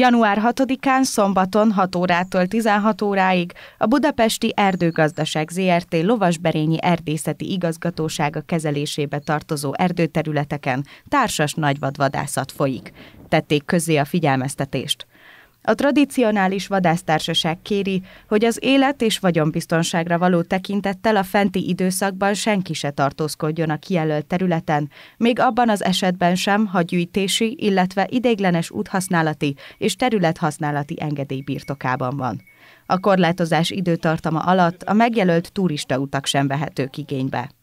Január 6-án szombaton 6 órától 16 óráig a Budapesti Erdőgazdaság ZRT Lovasberényi Erdészeti Igazgatósága kezelésébe tartozó erdőterületeken társas nagyvadvadászat folyik. Tették közé a figyelmeztetést. A tradicionális vadásztársaság kéri, hogy az élet és vagyonbiztonságra való tekintettel a fenti időszakban senki se tartózkodjon a kijelölt területen, még abban az esetben sem, ha gyűjtési, illetve ideiglenes úthasználati és területhasználati engedély birtokában van. A korlátozás időtartama alatt a megjelölt turistautak sem vehetők igénybe.